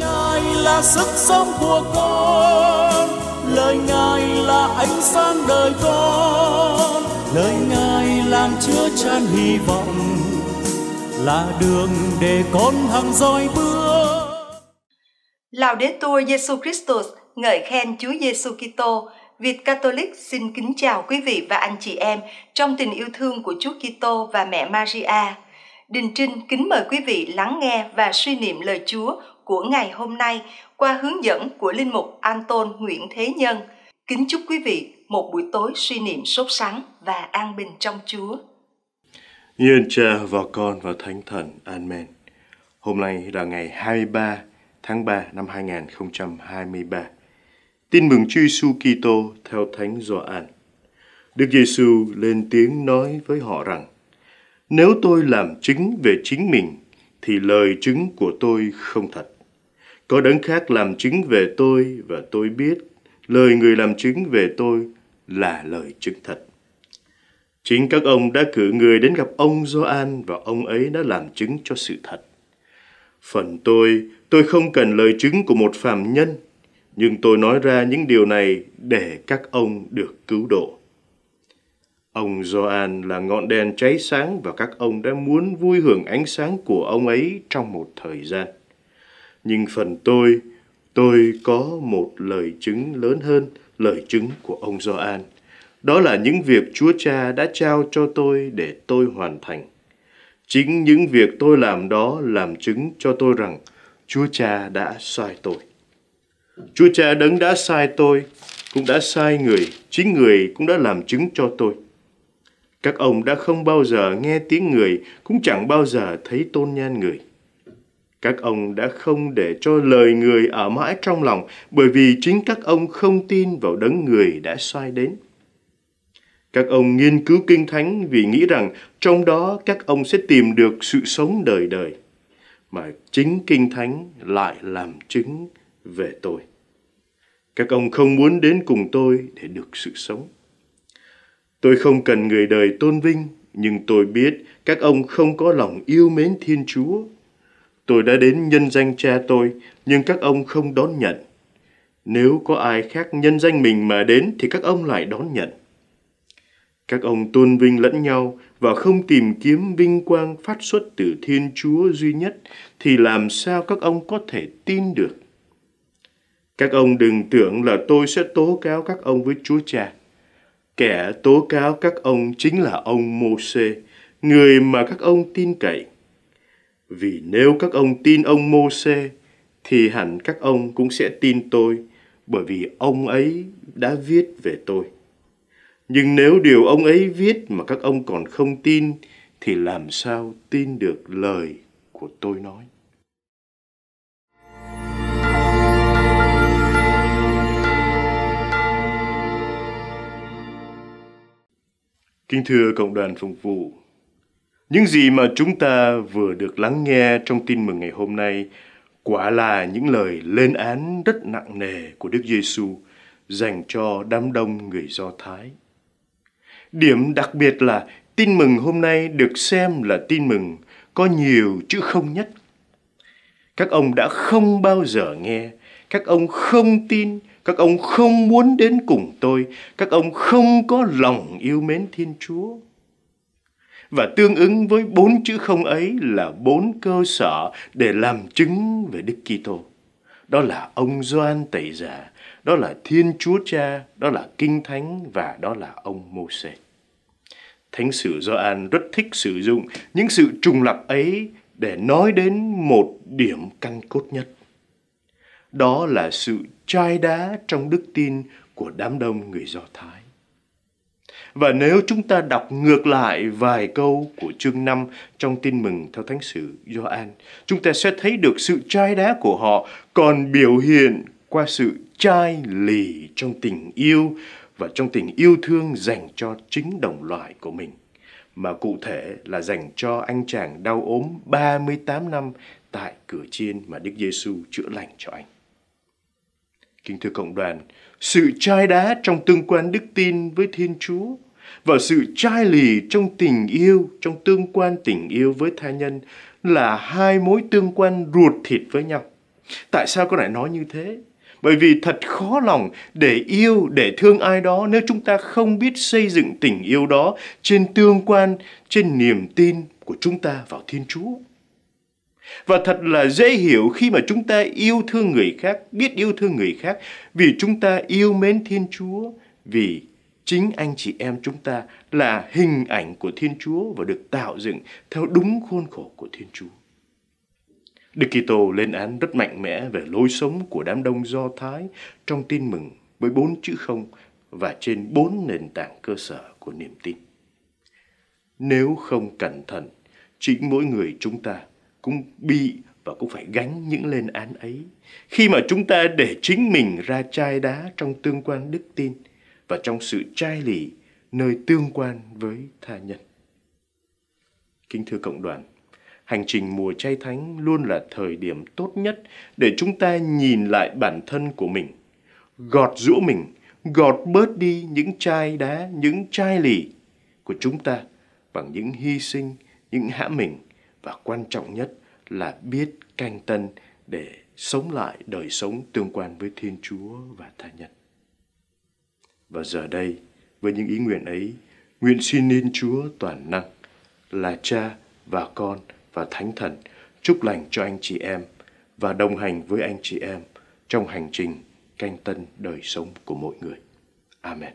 ngài là sức sống của con lời ngài là ánh sáng đời con lời ngài làm chứa chan hy vọng là đường để con hằng dõi bước Laudetur Jesu Christus ngợi khen Chúa Giêsu Kitô Việt Catholic xin kính chào quý vị và anh chị em trong tình yêu thương của Chúa Kitô và mẹ Maria. Đình Trinh kính mời quý vị lắng nghe và suy niệm lời Chúa của ngày hôm nay qua hướng dẫn của Linh Mục Anton Nguyễn Thế Nhân. Kính chúc quý vị một buổi tối suy niệm sốt sắng và an bình trong Chúa. Nhân cha và con và Thánh Thần. Amen. Hôm nay là ngày 23 tháng 3 năm 2023. Tin mừng Chúa Giêsu Kitô theo Thánh Gioan. Đức Giêsu lên tiếng nói với họ rằng: Nếu tôi làm chứng về chính mình thì lời chứng của tôi không thật. Có đấng khác làm chứng về tôi và tôi biết lời người làm chứng về tôi là lời chứng thật. Chính các ông đã cử người đến gặp ông Gioan và ông ấy đã làm chứng cho sự thật. Phần tôi, tôi không cần lời chứng của một phàm nhân, nhưng tôi nói ra những điều này để các ông được cứu độ. Ông Gioan là ngọn đèn cháy sáng và các ông đã muốn vui hưởng ánh sáng của ông ấy trong một thời gian nhưng phần tôi, tôi có một lời chứng lớn hơn lời chứng của ông Gioan. Đó là những việc Chúa Cha đã trao cho tôi để tôi hoàn thành. Chính những việc tôi làm đó làm chứng cho tôi rằng Chúa Cha đã sai tôi. Chúa Cha đấng đã sai tôi, cũng đã sai người, chính người cũng đã làm chứng cho tôi. Các ông đã không bao giờ nghe tiếng người, cũng chẳng bao giờ thấy tôn nhan người. Các ông đã không để cho lời người ở mãi trong lòng bởi vì chính các ông không tin vào đấng người đã sai đến. Các ông nghiên cứu kinh thánh vì nghĩ rằng trong đó các ông sẽ tìm được sự sống đời đời. Mà chính kinh thánh lại làm chứng về tôi. Các ông không muốn đến cùng tôi để được sự sống. Tôi không cần người đời tôn vinh, nhưng tôi biết các ông không có lòng yêu mến Thiên Chúa Tôi đã đến nhân danh cha tôi, nhưng các ông không đón nhận. Nếu có ai khác nhân danh mình mà đến thì các ông lại đón nhận. Các ông tôn vinh lẫn nhau và không tìm kiếm vinh quang phát xuất từ Thiên Chúa duy nhất thì làm sao các ông có thể tin được? Các ông đừng tưởng là tôi sẽ tố cáo các ông với Chúa Cha. Kẻ tố cáo các ông chính là ông Môsê, người mà các ông tin cậy. Vì nếu các ông tin ông Môse thì hẳn các ông cũng sẽ tin tôi, bởi vì ông ấy đã viết về tôi. Nhưng nếu điều ông ấy viết mà các ông còn không tin thì làm sao tin được lời của tôi nói? Kính thưa cộng đoàn phục vụ những gì mà chúng ta vừa được lắng nghe trong tin mừng ngày hôm nay quả là những lời lên án rất nặng nề của Đức Giêsu dành cho đám đông người Do Thái. Điểm đặc biệt là tin mừng hôm nay được xem là tin mừng có nhiều chữ không nhất. Các ông đã không bao giờ nghe, các ông không tin, các ông không muốn đến cùng tôi, các ông không có lòng yêu mến Thiên Chúa và tương ứng với bốn chữ không ấy là bốn cơ sở để làm chứng về Đức Kitô. Đó là ông Doan Tẩy Giả, đó là Thiên Chúa Cha, đó là Kinh Thánh và đó là ông Môsê. Thánh sử Gioan rất thích sử dụng những sự trùng lập ấy để nói đến một điểm căn cốt nhất. Đó là sự trai đá trong đức tin của đám đông người Do Thái. Và nếu chúng ta đọc ngược lại vài câu của chương 5 trong tin mừng theo thánh sử Gioan, chúng ta sẽ thấy được sự trai đá của họ còn biểu hiện qua sự chai lì trong tình yêu và trong tình yêu thương dành cho chính đồng loại của mình mà cụ thể là dành cho anh chàng đau ốm 38 năm tại cửa chiên mà Đức Giêsu chữa lành cho anh. Kính thưa cộng đoàn, sự trai đá trong tương quan đức tin với Thiên Chúa và sự trai lì trong tình yêu, trong tương quan tình yêu với tha nhân là hai mối tương quan ruột thịt với nhau. Tại sao con lại nói như thế? Bởi vì thật khó lòng để yêu, để thương ai đó nếu chúng ta không biết xây dựng tình yêu đó trên tương quan, trên niềm tin của chúng ta vào Thiên Chúa. Và thật là dễ hiểu khi mà chúng ta yêu thương người khác, biết yêu thương người khác vì chúng ta yêu mến Thiên Chúa, vì chính anh chị em chúng ta là hình ảnh của Thiên Chúa và được tạo dựng theo đúng khuôn khổ của Thiên Chúa. Đức Kitô lên án rất mạnh mẽ về lối sống của đám đông Do Thái trong tin mừng với bốn chữ không và trên bốn nền tảng cơ sở của niềm tin. Nếu không cẩn thận, chính mỗi người chúng ta cũng bị và cũng phải gánh những lên án ấy khi mà chúng ta để chính mình ra chai đá trong tương quan đức tin và trong sự chai lì nơi tương quan với tha nhân. Kính thưa cộng đoàn, hành trình mùa chay thánh luôn là thời điểm tốt nhất để chúng ta nhìn lại bản thân của mình, gọt rũa mình, gọt bớt đi những chai đá, những chai lì của chúng ta bằng những hy sinh, những hãm mình và quan trọng nhất là biết canh tân để sống lại đời sống tương quan với Thiên Chúa và tha nhân. Và giờ đây, với những ý nguyện ấy, nguyện xin Thiên Chúa toàn năng là Cha và Con và Thánh Thần chúc lành cho anh chị em và đồng hành với anh chị em trong hành trình canh tân đời sống của mỗi người. Amen.